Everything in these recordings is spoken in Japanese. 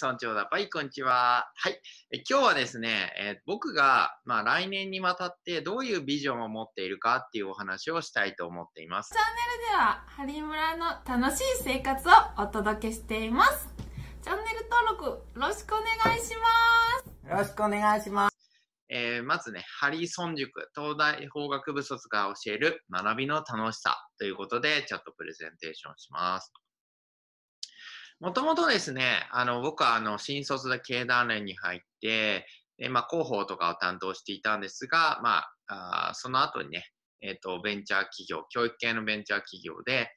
村長だぱい、こんにちは。はい。え今日はですね、え僕が、まあ、来年にわたってどういうビジョンを持っているかっていうお話をしたいと思っています。チャンネルでは、ハリムラの楽しい生活をお届けしています。チャンネル登録、よろしくお願いします。よろしくお願いします。えー、まずね、ハリソン塾、東大法学部卒が教える学びの楽しさということで、ちょっとプレゼンテーションします。もともとですね、あの、僕はあの、新卒で経団連に入って、で、まあ、広報とかを担当していたんですが、まあ、あその後にね、えっ、ー、と、ベンチャー企業、教育系のベンチャー企業で、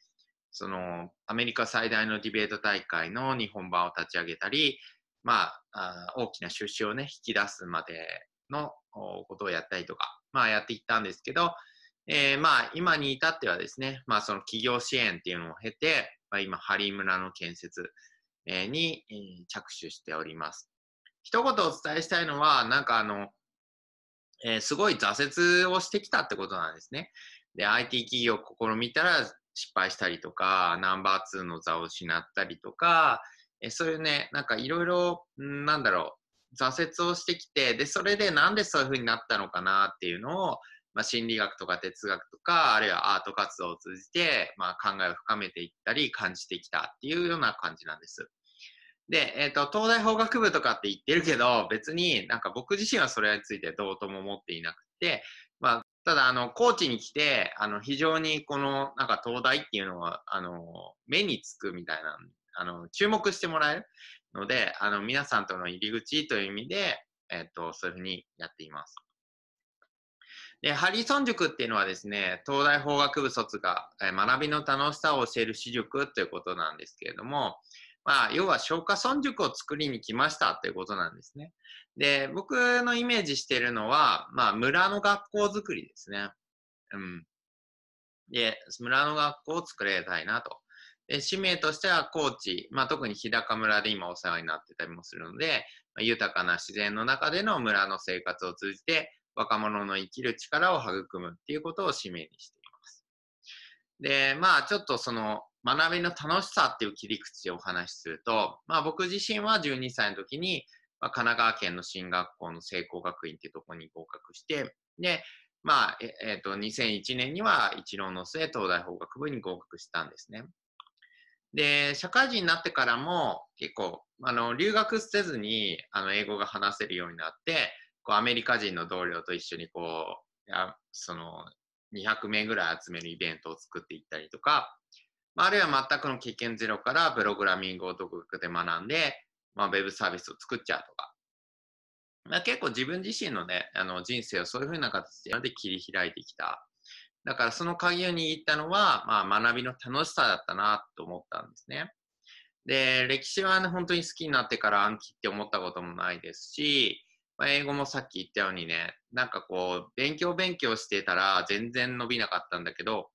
その、アメリカ最大のディベート大会の日本版を立ち上げたり、まあ、あ大きな出資をね、引き出すまでのことをやったりとか、まあ、やっていったんですけど、えー、まあ、今に至ってはですね、まあ、その企業支援っていうのを経て、まあ、今、ハリー村の建設に着手しております。一言お伝えしたいのは、なんかあの、えー、すごい挫折をしてきたってことなんですね。で、IT 企業を試みたら失敗したりとか、ナンバー2の座を失ったりとか、えー、そういうね、なんかいろいろ、なんだろう、挫折をしてきて、で、それでなんでそういう風になったのかなっていうのを、まあ、心理学とか哲学とか、あるいはアート活動を通じて、まあ、考えを深めていったり、感じてきたっていうような感じなんです。で、えっ、ー、と、東大法学部とかって言ってるけど、別になんか僕自身はそれについてどうとも思っていなくて、まあ、ただ、あの、高知に来て、あの、非常にこの、なんか東大っていうのは、あの、目につくみたいな、あの、注目してもらえるので、あの、皆さんとの入り口という意味で、えっ、ー、と、そういうふうにやっています。で、ハリソン塾っていうのはですね、東大法学部卒が学びの楽しさを教える私塾ということなんですけれども、まあ、要は消化村塾を作りに来ましたということなんですね。で、僕のイメージしているのは、まあ、村の学校づくりですね。うん。で、村の学校を作りたいなと。で、使命としては高知、まあ、特に日高村で今お世話になってたりもするので、まあ、豊かな自然の中での村の生活を通じて、若者の生きる力を育むっていうことを使命にしています。で、まあちょっとその学びの楽しさっていう切り口でお話しすると、まあ僕自身は12歳の時に、まあ、神奈川県の進学校の聖光学院っていうとこに合格して、で、まあ、ええっ、ー、と、2001年には一浪の末、東大法学部に合格したんですね。で、社会人になってからも結構、あの、留学せずに、あの、英語が話せるようになって、こうアメリカ人の同僚と一緒にこうやその200名ぐらい集めるイベントを作っていったりとか、まあ、あるいは全くの経験ゼロからプログラミングを独学で学んで、まあ、ウェブサービスを作っちゃうとか、まあ、結構自分自身のねあの人生をそういうふうな形で切り開いてきただからその鍵を握ったのは、まあ、学びの楽しさだったなと思ったんですね。で、歴史は、ね、本当に好きになってから暗記って思ったこともないですし、英語もさっき言ったようにね、なんかこう、勉強勉強してたら全然伸びなかったんだけど、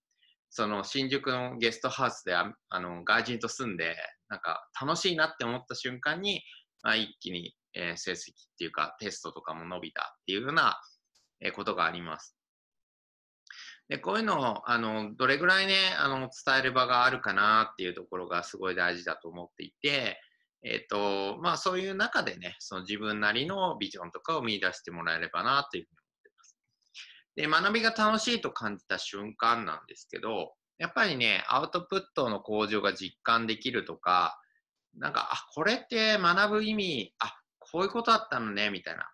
その新宿のゲストハウスであの外人と住んで、なんか楽しいなって思った瞬間に、まあ、一気に、えー、成績っていうかテストとかも伸びたっていうような、えー、ことがあります。でこういうのをあのどれぐらいねあの伝える場があるかなっていうところがすごい大事だと思っていてえっ、ー、と、まあそういう中でね、その自分なりのビジョンとかを見出してもらえればなというふうに思ってます。で、学びが楽しいと感じた瞬間なんですけど、やっぱりね、アウトプットの向上が実感できるとか、なんか、あ、これって学ぶ意味、あ、こういうことあったのね、みたいな。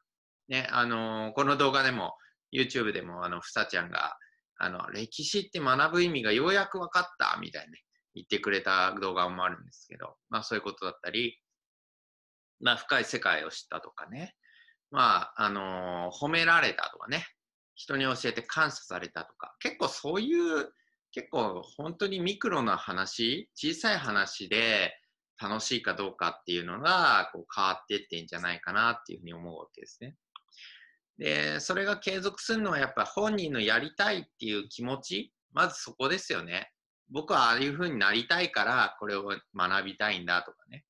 ね、あのー、この動画でも、YouTube でも、あの、ふさちゃんが、あの、歴史って学ぶ意味がようやく分かった、みたいなね。言ってくれた動画もあるんですけど、まあそういうことだったり、まあ深い世界を知ったとかね、まああのー、褒められたとかね、人に教えて感謝されたとか、結構そういう結構本当にミクロな話、小さい話で楽しいかどうかっていうのがこう変わっていってんじゃないかなっていうふうに思うわけですね。で、それが継続するのはやっぱ本人のやりたいっていう気持ち、まずそこですよね。僕はああいうふうになりたいからこれを学びたいんだとかね、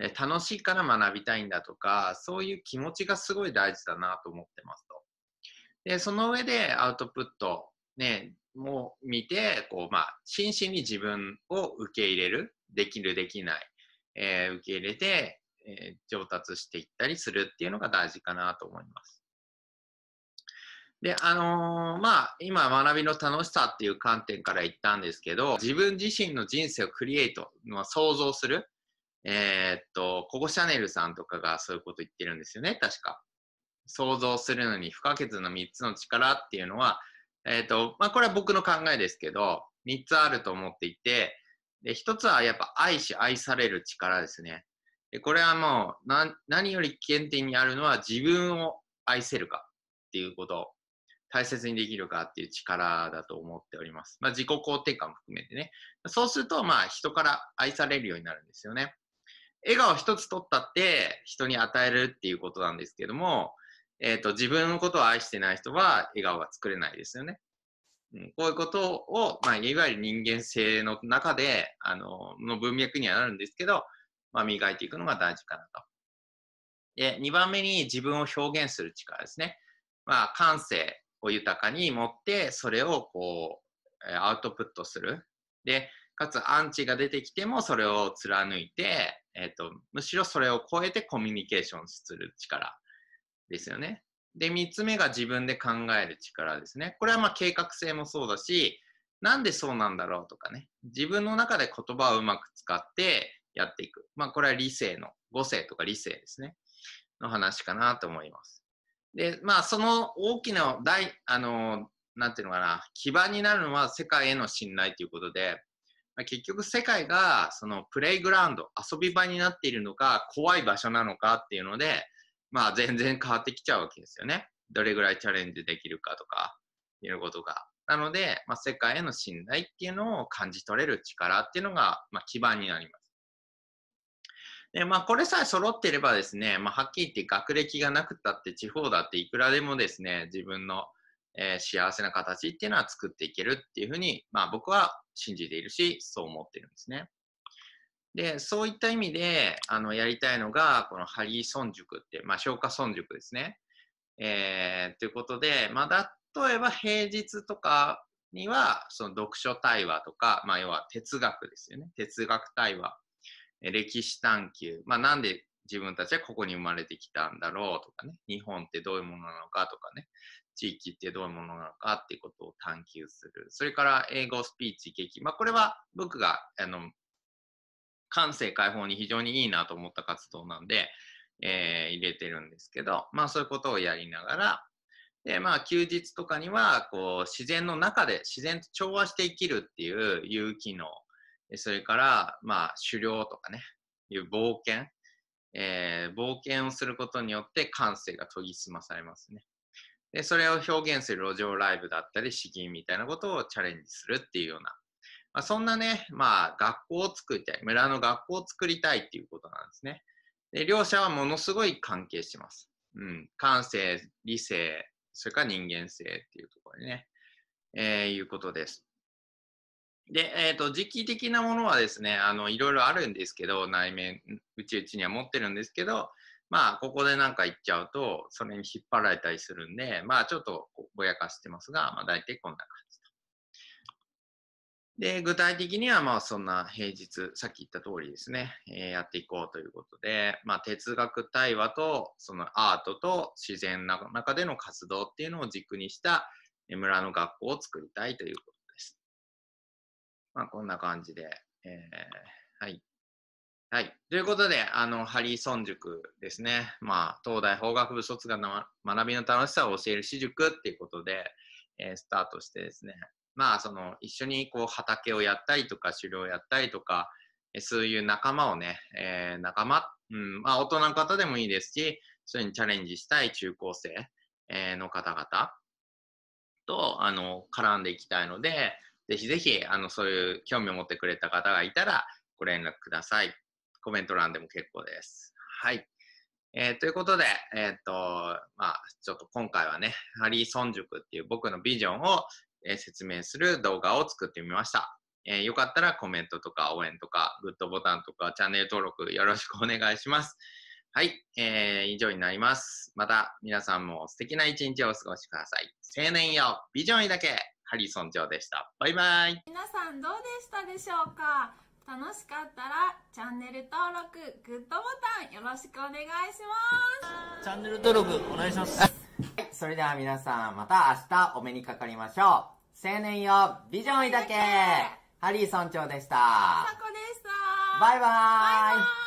えー、楽しいから学びたいんだとかそういう気持ちがすごい大事だなと思ってますと。でその上でアウトプット、ね、も見てこう、まあ、真摯に自分を受け入れるできるできない、えー、受け入れて、えー、上達していったりするっていうのが大事かなと思います。で、あのー、まあ、今、学びの楽しさっていう観点から言ったんですけど、自分自身の人生をクリエイト、は想像する。えー、っと、ココシャネルさんとかがそういうこと言ってるんですよね、確か。想像するのに不可欠な3つの力っていうのは、えー、っと、まあ、これは僕の考えですけど、3つあると思っていて、で、1つはやっぱ愛し愛される力ですね。で、これはもう、何より危険点にあるのは自分を愛せるかっていうこと大切にできるかっていう力だと思っております。まあ、自己肯定感も含めてね。そうすると、まあ、人から愛されるようになるんですよね。笑顔一つ取ったって人に与えるっていうことなんですけども、えっ、ー、と、自分のことを愛してない人は笑顔は作れないですよね。うん、こういうことを、まあ、いわゆる人間性の中で、あの、の文脈にはなるんですけど、まあ、磨いていくのが大事かなと。で、2番目に自分を表現する力ですね。まあ、感性、を豊かに持ってそれをこうアウトプットするでかつアンチが出てきてもそれを貫いて、えーと、むしろそれを超えてコミュニケーションする力ですよね。で3つ目が自分で考える力ですね。これはま計画性もそうだしなんでそうなんだろうとかね自分の中で言葉をうまく使ってやっていく。まあこれは理性の、語性とか理性ですね。の話かなと思います。で、まあ、その大きな大、あの、なんていうのかな、基盤になるのは世界への信頼ということで、まあ、結局世界がそのプレイグラウンド、遊び場になっているのか、怖い場所なのかっていうので、まあ、全然変わってきちゃうわけですよね。どれぐらいチャレンジできるかとか、いうことが。なので、まあ、世界への信頼っていうのを感じ取れる力っていうのが、まあ、基盤になります。で、まあ、これさえ揃っていればですね、まあ、はっきり言って学歴がなくたって地方だっていくらでもですね、自分の、えー、幸せな形っていうのは作っていけるっていうふうに、まあ、僕は信じているし、そう思ってるんですね。で、そういった意味で、あの、やりたいのが、このハリーソン塾って、まあ、消化村塾ですね。えー、ということで、まあ、例えば平日とかには、その読書対話とか、まあ、要は哲学ですよね。哲学対話歴史探求、まあ、なんで自分たちはここに生まれてきたんだろうとかね、日本ってどういうものなのかとかね、地域ってどういうものなのかっていうことを探求する。それから英語、スピーチ、劇。まあ、これは僕が、あの、感性解放に非常にいいなと思った活動なんで、えー、入れてるんですけど、まあそういうことをやりながら、で、まあ休日とかには、こう、自然の中で、自然と調和して生きるっていう有機能それから、まあ、狩猟とかね、いう冒険、えー、冒険をすることによって感性が研ぎ澄まされますね。で、それを表現する路上ライブだったり、詩吟みたいなことをチャレンジするっていうような、まあ、そんなね、まあ、学校を作りたい、村の学校を作りたいっていうことなんですね。で、両者はものすごい関係してます。うん、感性、理性、それから人間性っていうところにね、えー、いうことです。で、えーと、時期的なものはですねあのいろいろあるんですけど内面うちうちには持ってるんですけどまあここで何か行っちゃうとそれに引っ張られたりするんでまあちょっとぼやかしてますが、まあ、大体こんな感じと。で具体的にはまあそんな平日さっき言った通りですね、えー、やっていこうということで、まあ、哲学対話とそのアートと自然の中での活動っていうのを軸にした村の学校を作りたいということまあ、こんな感じで、えー、はい。はい。ということで、あの、ハリーソン塾ですね。まあ、東大法学部卒が学びの楽しさを教える私塾っていうことで、えー、スタートしてですね。まあ、その、一緒にこう、畑をやったりとか、狩猟をやったりとか、そういう仲間をね、えー、仲間、うん、まあ、大人の方でもいいですし、そういうにチャレンジしたい中高生の方々と、あの、絡んでいきたいので、ぜひぜひ、あの、そういう興味を持ってくれた方がいたら、ご連絡ください。コメント欄でも結構です。はい。えー、ということで、えっ、と、まあ、ちょっと今回はね、ハリーソン塾っていう僕のビジョンを、えー、説明する動画を作ってみました。えー、よかったらコメントとか応援とか、グッドボタンとか、チャンネル登録よろしくお願いします。はい、えー、以上になります。また皆さんも素敵な一日をお過ごしください。青年よ、ビジョンにだけハリー村長でした。バイバイ。皆さんどうでしたでしょうか楽しかったらチャンネル登録、グッドボタンよろしくお願いします。チャンネル登録お願いします。それでは皆さんまた明日お目にかかりましょう。青年よ、ビジョンいだけハリー村長でした。さこでした。バイバイ。バイバイ